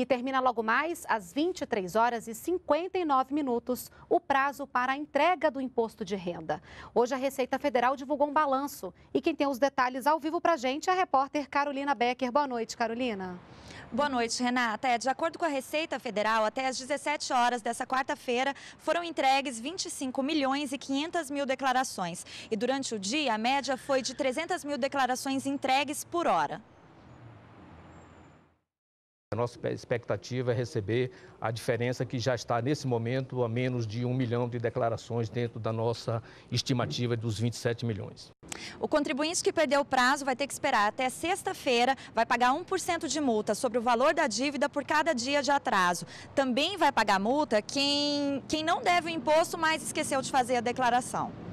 E termina logo mais, às 23 horas e 59 minutos, o prazo para a entrega do imposto de renda. Hoje a Receita Federal divulgou um balanço. E quem tem os detalhes ao vivo para a gente é a repórter Carolina Becker. Boa noite, Carolina. Boa noite, Renata. É, de acordo com a Receita Federal, até às 17 horas dessa quarta-feira foram entregues 25 milhões e 500 mil declarações. E durante o dia, a média foi de 300 mil declarações entregues por hora. A nossa expectativa é receber a diferença que já está nesse momento a menos de um milhão de declarações dentro da nossa estimativa dos 27 milhões. O contribuinte que perdeu o prazo vai ter que esperar até sexta-feira, vai pagar 1% de multa sobre o valor da dívida por cada dia de atraso. Também vai pagar multa quem, quem não deve o imposto, mas esqueceu de fazer a declaração.